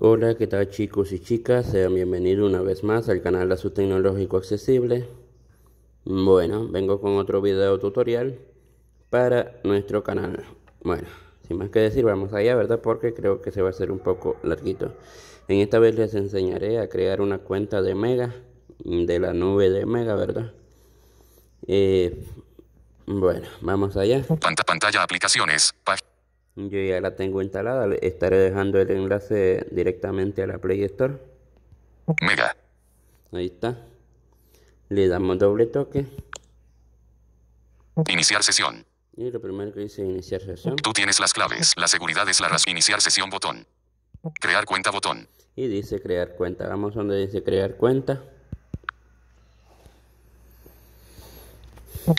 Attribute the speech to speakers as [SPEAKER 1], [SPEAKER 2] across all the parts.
[SPEAKER 1] Hola, ¿qué tal chicos y chicas? Sean bienvenidos una vez más al canal Azul Tecnológico Accesible. Bueno, vengo con otro video tutorial para nuestro canal. Bueno, sin más que decir, vamos allá, ¿verdad? Porque creo que se va a hacer un poco larguito. En esta vez les enseñaré a crear una cuenta de Mega, de la nube de Mega, ¿verdad? Eh, bueno, vamos allá. Pantalla, aplicaciones, yo ya la tengo instalada, estaré dejando el enlace directamente a la Play Store. Mega. Ahí está. Le damos doble toque. Iniciar sesión. Y lo primero que dice iniciar sesión. Tú
[SPEAKER 2] tienes las claves. La seguridad es la razón. Iniciar sesión botón. Crear cuenta botón.
[SPEAKER 1] Y dice crear cuenta. Vamos donde dice crear cuenta.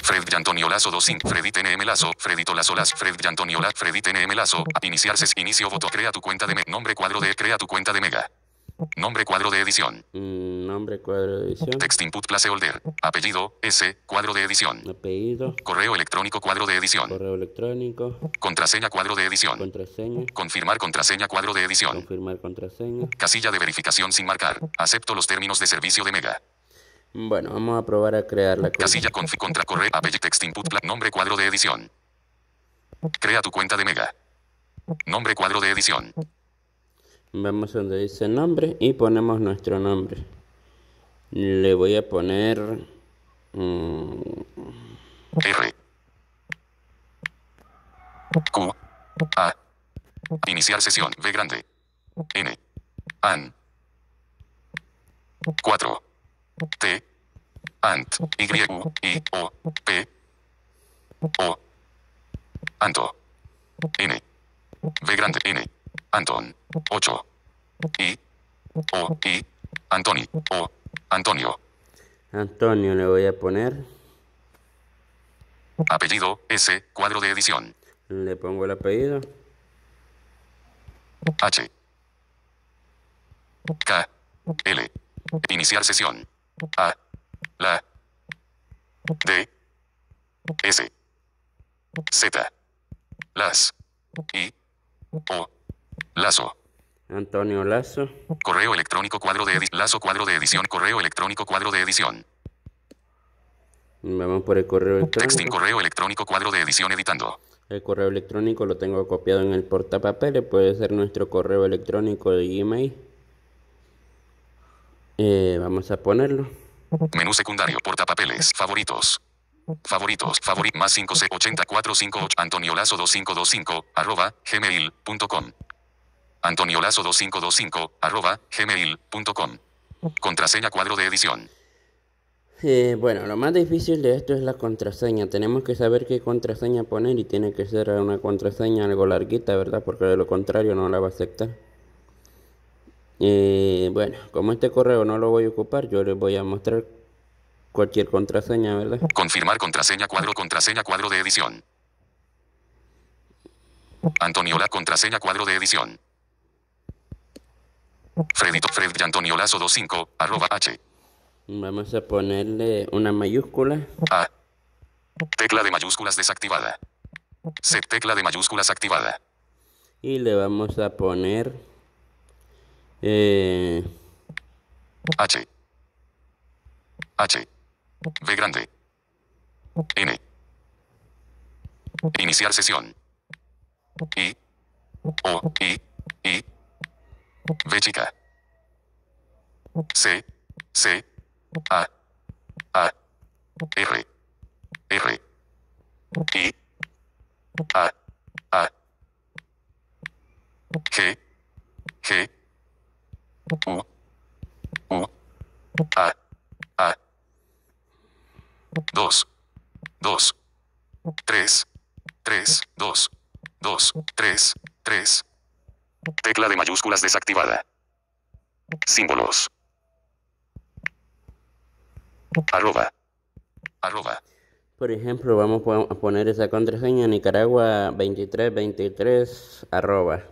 [SPEAKER 1] Fred Antonio Lazo
[SPEAKER 2] 2, Freddy TNM Lazo. Fredito Lazo Lazo. Fred Antonio Lazo. Freddy TNM Lazo. Iniciarse. Inicio voto. Crea tu cuenta de Mega. Nombre cuadro de. Crea tu cuenta de Mega. Nombre cuadro de edición.
[SPEAKER 1] Mm, nombre cuadro de edición. Text input
[SPEAKER 2] holder. Apellido S. Cuadro de edición.
[SPEAKER 1] Apellido.
[SPEAKER 2] Correo electrónico cuadro de edición.
[SPEAKER 1] Correo electrónico.
[SPEAKER 2] Contraseña cuadro de edición. Contraseña. Confirmar contraseña cuadro de edición. Confirmar
[SPEAKER 1] contraseña.
[SPEAKER 2] Casilla de verificación sin marcar. Acepto los términos de servicio
[SPEAKER 1] de Mega. Bueno, vamos a probar a crear la Casilla config
[SPEAKER 2] contra correo belly text input nombre cuadro de edición. Crea tu cuenta de Mega. Nombre cuadro de edición.
[SPEAKER 1] Vemos donde dice nombre y ponemos nuestro nombre. Le voy a poner mm, R Q A
[SPEAKER 3] Iniciar sesión B grande N AN 4 T. Ant. Y. U. I. O. P. O. Anto. N. B, grande N.
[SPEAKER 2] Anton. 8. I. O. I. Antoni. O.
[SPEAKER 1] Antonio. Antonio le voy a poner. Apellido S. Cuadro de edición. Le pongo el apellido. H. K. L. Iniciar
[SPEAKER 3] sesión. A. La. D. S.
[SPEAKER 2] Z. Las. I. O.
[SPEAKER 1] Lazo. Antonio Lazo.
[SPEAKER 2] Correo electrónico cuadro de edición. Lazo cuadro de edición. Correo electrónico cuadro de edición.
[SPEAKER 1] Vamos por el correo electrónico. Texting correo
[SPEAKER 2] electrónico cuadro de edición editando.
[SPEAKER 1] El correo electrónico lo tengo copiado en el portapapeles. Puede ser nuestro correo electrónico de Gmail. Eh, vamos a ponerlo.
[SPEAKER 2] Menú secundario, portapapeles, favoritos. Favoritos, favorit más 5C8458 Antonio Lazo 2525 arroba gmail.com. Antonio Lazo 2525 arroba gmail.com. Contraseña cuadro de edición.
[SPEAKER 1] Eh, bueno, lo más difícil de esto es la contraseña. Tenemos que saber qué contraseña poner y tiene que ser una contraseña algo larguita, ¿verdad? Porque de lo contrario no la va a aceptar. Eh, bueno, como este correo no lo voy a ocupar, yo les voy a mostrar cualquier contraseña, ¿verdad?
[SPEAKER 2] Confirmar contraseña cuadro, contraseña cuadro de edición. Antonio La contraseña cuadro de edición. Fredito, Fred Antoniolazo 25, arroba H.
[SPEAKER 1] Vamos a ponerle una mayúscula. A.
[SPEAKER 2] Tecla de mayúsculas desactivada. Se Tecla de mayúsculas activada.
[SPEAKER 1] Y le vamos a poner eh, H. H.
[SPEAKER 3] V grande. N. Iniciar sesión. I. O. I. I. chica. C. C. A. A. R. R. I. A. A.
[SPEAKER 2] desactivada. Símbolos.
[SPEAKER 1] Arroba. Arroba. Por ejemplo, vamos a poner esa contraseña Nicaragua 2323 arroba.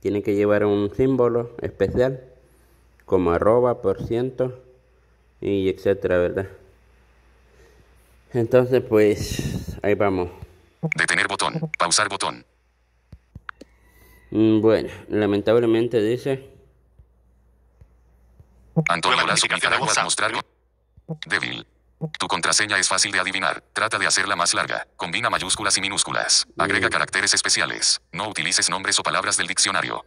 [SPEAKER 1] Tiene que llevar un símbolo especial como arroba, por ciento y etcétera, ¿verdad? Entonces, pues ahí vamos. Detener botón,
[SPEAKER 2] pausar botón.
[SPEAKER 1] Mm, bueno, lamentablemente dice.
[SPEAKER 2] Antonio Lazo vas a mostrar. Débil. Tu contraseña es fácil de adivinar. Trata de hacerla más larga. Combina mayúsculas y minúsculas. Agrega mm. caracteres especiales. No utilices nombres o palabras del diccionario.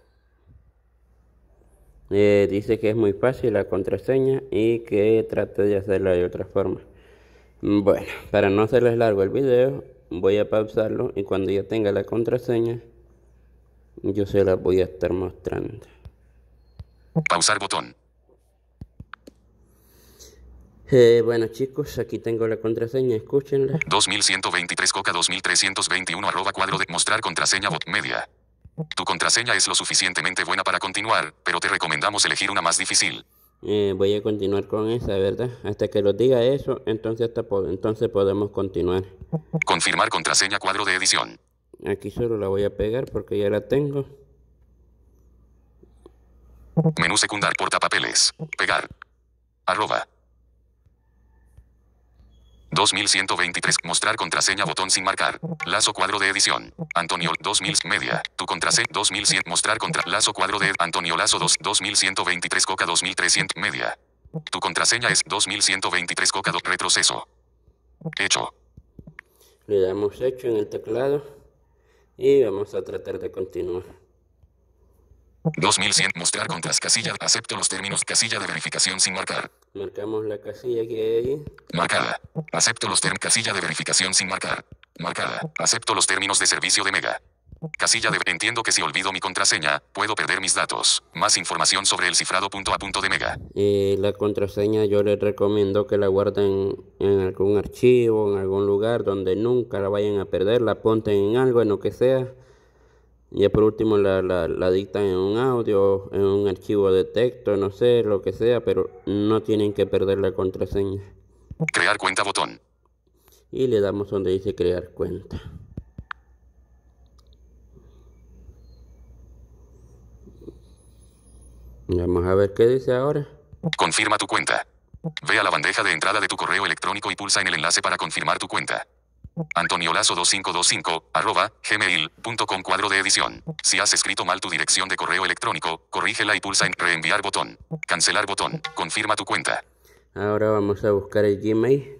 [SPEAKER 1] Eh, dice que es muy fácil la contraseña y que trate de hacerla de otra forma. Mm, bueno, para no hacerles largo el video, voy a pausarlo y cuando ya tenga la contraseña yo se la voy a estar mostrando. Pausar botón. Eh, bueno chicos, aquí tengo la contraseña, escúchenla. 2123
[SPEAKER 2] coca 2321 arroba cuadro de mostrar contraseña bot media. Tu contraseña es lo suficientemente buena para continuar, pero te recomendamos elegir una más difícil.
[SPEAKER 1] Eh, voy a continuar con esa, ¿verdad? Hasta que lo diga eso, entonces, hasta entonces podemos continuar.
[SPEAKER 2] Confirmar contraseña cuadro de edición.
[SPEAKER 1] Aquí solo la voy a pegar porque ya la tengo.
[SPEAKER 2] Menú secundar portapapeles. Pegar. Arroba. 2123. Mostrar contraseña botón sin marcar. Lazo cuadro de edición. Antonio 2000 media. Tu contraseña 2100. Mostrar contra. Lazo cuadro de Antonio Lazo 2 2123 Coca 2300 media. Tu contraseña es 2123 Coca 2 retroceso. Hecho.
[SPEAKER 1] Le damos hecho en el teclado y vamos a tratar de continuar.
[SPEAKER 2] 2100 mostrar contras casilla acepto los términos casilla de verificación sin marcar
[SPEAKER 1] marcamos la casilla que hay ahí
[SPEAKER 2] marcada acepto los términos casilla de verificación sin marcar marcada acepto los términos de servicio de mega Casilla de entiendo que si olvido mi contraseña, puedo perder mis datos. Más información sobre el cifrado punto a punto de Mega.
[SPEAKER 1] Y la contraseña yo les recomiendo que la guarden en algún archivo, en algún lugar donde nunca la vayan a perder, la apunten en algo, en lo que sea. Y por último la, la dictan en un audio, en un archivo de texto, no sé, lo que sea, pero no tienen que perder la contraseña. Crear cuenta botón. Y le damos donde dice crear cuenta. Vamos a ver qué dice ahora.
[SPEAKER 2] Confirma tu cuenta. Ve a la bandeja de entrada de tu correo electrónico y pulsa en el enlace para confirmar tu cuenta. Antoniolazo2525, arroba, gmail.com cuadro de edición. Si has escrito mal tu dirección de correo electrónico, corrígela y pulsa en reenviar botón. Cancelar botón. Confirma tu cuenta.
[SPEAKER 1] Ahora vamos a buscar el Gmail.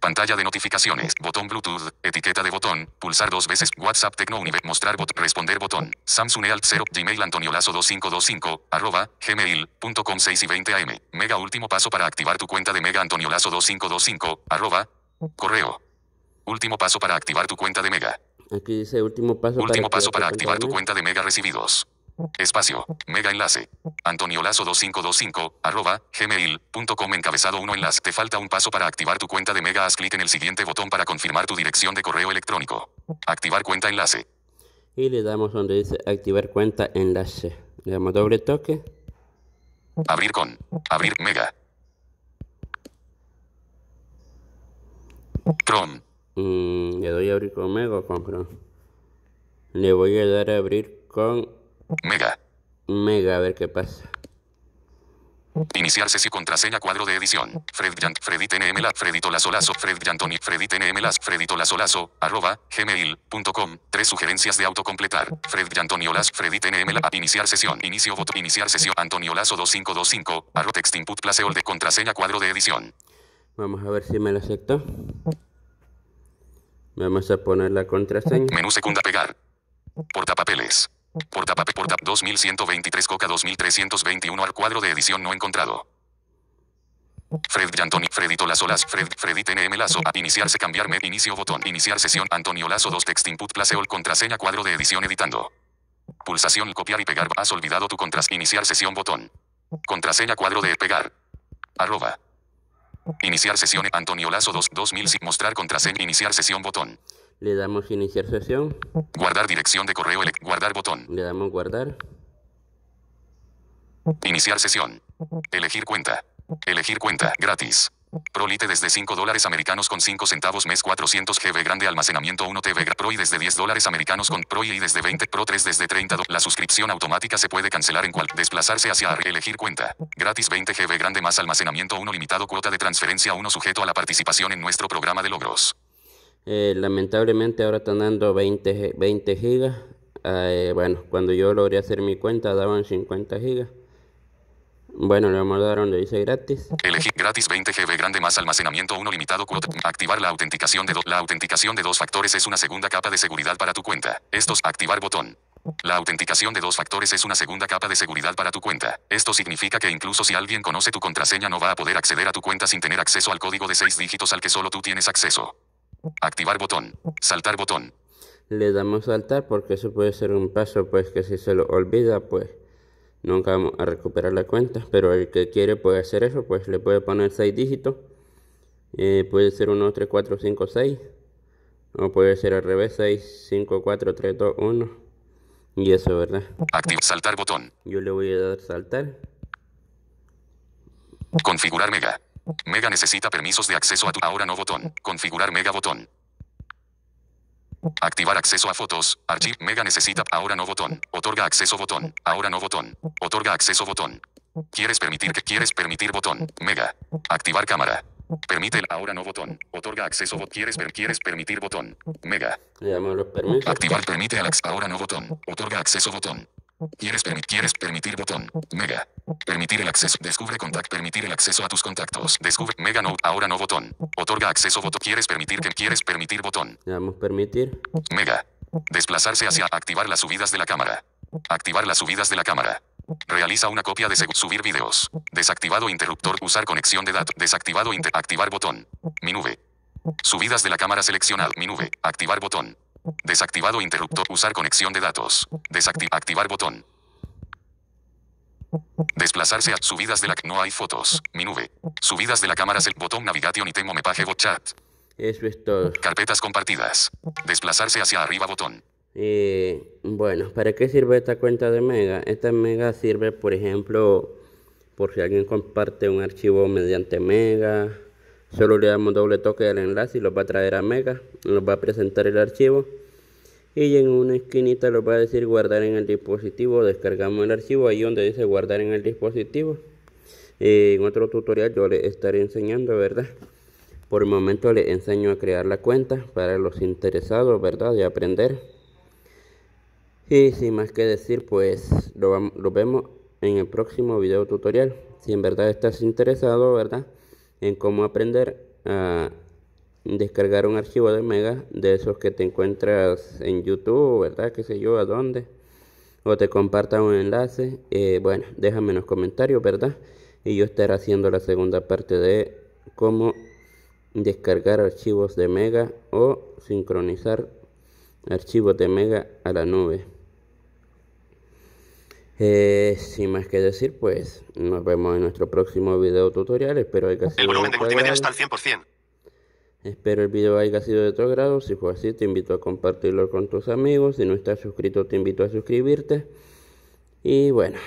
[SPEAKER 2] Pantalla de notificaciones. Botón Bluetooth. Etiqueta de botón. Pulsar dos veces. WhatsApp Tecnounive. Mostrar bot. Responder botón. Samsung e-alt 0. Gmail Antonio Lazo 2525. Arroba. Gmail.com 6 y 20 AM. Mega último paso para activar tu cuenta de Mega Antonio Lazo 2525. Arroba. Correo. Último paso para activar tu cuenta de Mega.
[SPEAKER 1] Aquí dice último paso. Último paso para activar tu cuenta
[SPEAKER 2] de Mega recibidos. Espacio. Mega enlace. Antonio Lazo 2525, arroba, gmail.com encabezado uno enlace. Te falta un paso para activar tu cuenta de Mega. Haz clic en el siguiente botón para confirmar tu dirección de correo electrónico. Activar cuenta enlace.
[SPEAKER 1] Y le damos donde dice activar cuenta enlace. Le damos doble toque. Abrir con. Abrir Mega. Chrome. Mm, le doy a abrir con Mega o con Chrome. Le voy a dar a abrir con Mega. Mega, a ver qué pasa.
[SPEAKER 2] Iniciar sesión contraseña cuadro de edición. Fred Yant, Fredito Lazolazo, Fred Freddy Fredito arroba, gmail.com. Tres sugerencias de autocompletar. Fred Antonio Olas, iniciar sesión, inicio voto, iniciar sesión, Antonio Lazo 2525, arroba text input placeol de contraseña
[SPEAKER 1] cuadro de edición. Vamos a ver si me lo acepto. Vamos a poner la contraseña. Menú secunda pegar. Portapapeles portapape portap,
[SPEAKER 2] 2123 coca 2321 al cuadro de edición no encontrado. Fred Antoni, Fredito Lazo Olas, Fred, Freddy TNM Lazo, a iniciarse cambiarme, inicio botón, iniciar sesión, Antonio Lazo 2 text input placeol contraseña cuadro de edición editando. Pulsación copiar y pegar, has olvidado tu contras, iniciar sesión botón. Contraseña cuadro de pegar. Arroba. Iniciar sesión, Antonio Lazo 2, 2000, mostrar contraseña, iniciar sesión botón.
[SPEAKER 1] Le damos iniciar sesión.
[SPEAKER 2] Guardar dirección de correo. Guardar botón. Le
[SPEAKER 1] damos guardar.
[SPEAKER 2] Iniciar sesión. Elegir cuenta. Elegir cuenta. Gratis. Prolite desde 5 dólares americanos con 5 centavos mes 400 GB grande almacenamiento 1 TB Pro y desde 10 dólares americanos con Pro y desde 20 Pro 3 desde 30 La suscripción automática se puede cancelar en cual desplazarse hacia elegir cuenta. Gratis 20 GB grande más almacenamiento 1 limitado cuota de transferencia 1 sujeto a la participación en nuestro programa de logros.
[SPEAKER 1] Eh, lamentablemente ahora están dando 20, 20 gigas. Eh, bueno, cuando yo logré hacer mi cuenta daban 50 gigas. Bueno, le mandaron, le hice dice gratis. Elegir
[SPEAKER 2] gratis 20 GB grande más almacenamiento uno limitado Activar la autenticación de dos. La autenticación de dos factores es una segunda capa de seguridad para tu cuenta. Esto es activar botón. La autenticación de dos factores es una segunda capa de seguridad para tu cuenta. Esto significa que incluso si alguien conoce tu contraseña no va a poder acceder a tu cuenta sin tener acceso al código de 6 dígitos al que solo tú tienes acceso. Activar botón. Saltar botón.
[SPEAKER 1] Le damos saltar porque eso puede ser un paso, pues que si se lo olvida, pues nunca vamos a recuperar la cuenta. Pero el que quiere puede hacer eso, pues le puede poner 6 dígitos. Eh, puede ser 1, 3, 4, 5, 6. O puede ser al revés, 6, 5, 4, 3, 2, 1. Y eso, ¿verdad? Activar saltar botón. Yo le voy a dar saltar. Configurar mega.
[SPEAKER 2] Mega necesita permisos de acceso a tu ahora no botón. Configurar Mega botón. Activar acceso a fotos. Archivo Mega necesita ahora no botón. Otorga acceso botón. Ahora no botón. Otorga acceso botón. Quieres permitir que quieres permitir botón. Mega. Activar cámara. Permite el ahora no botón. Otorga acceso botón. Quieres, per, quieres permitir botón. Mega. Activar permite al ahora no botón. Otorga acceso botón. Quieres, quieres permitir botón. Mega. Permitir el acceso. Descubre contacto. Permitir el acceso a tus contactos. Descubre. Mega no. Ahora no botón. Otorga acceso botón. Quieres permitir que quieres permitir botón.
[SPEAKER 1] permitir.
[SPEAKER 2] Mega. Desplazarse hacia activar las subidas de la cámara. Activar las subidas de la cámara. Realiza una copia de subir videos. Desactivado interruptor. Usar conexión de datos. Desactivado activar botón. Mi nube. Subidas de la cámara seleccionado. Mi nube. Activar botón. Desactivado interruptor. Usar conexión de datos. Desactivar activar botón. Desplazarse a subidas de la no hay fotos. Mi nube. Subidas de la cámara el botón navigation y tengo me page bot chat.
[SPEAKER 1] Eso es todo.
[SPEAKER 2] Carpetas compartidas. Desplazarse hacia arriba botón.
[SPEAKER 1] bueno, ¿para qué sirve esta cuenta de Mega? Esta Mega sirve, por ejemplo, por si alguien comparte un archivo mediante Mega solo le damos doble toque al enlace y lo va a traer a mega nos va a presentar el archivo y en una esquinita lo va a decir guardar en el dispositivo descargamos el archivo ahí donde dice guardar en el dispositivo Y eh, en otro tutorial yo les estaré enseñando verdad por el momento les enseño a crear la cuenta para los interesados verdad de aprender y sin más que decir pues lo, lo vemos en el próximo video tutorial si en verdad estás interesado verdad en cómo aprender a descargar un archivo de Mega de esos que te encuentras en YouTube, ¿verdad? Que sé yo, a dónde. O te compartan un enlace. Eh, bueno, déjame en los comentarios, ¿verdad? Y yo estaré haciendo la segunda parte de cómo descargar archivos de mega o sincronizar archivos de mega a la nube. Eh, sin más que decir, pues nos vemos en nuestro próximo video tutorial. Espero que
[SPEAKER 3] El volumen de multimedia está al 100%.
[SPEAKER 1] Espero el video haya sido de tu agrado. Si fue así, te invito a compartirlo con tus amigos. Si no estás suscrito, te invito a suscribirte. Y bueno,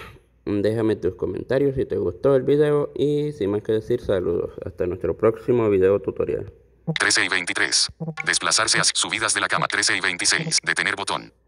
[SPEAKER 1] déjame tus comentarios si te gustó el video. Y sin más que decir, saludos. Hasta nuestro próximo video tutorial.
[SPEAKER 3] 13 y 23. Desplazarse a subidas de la cama. 13 y 26. Detener botón.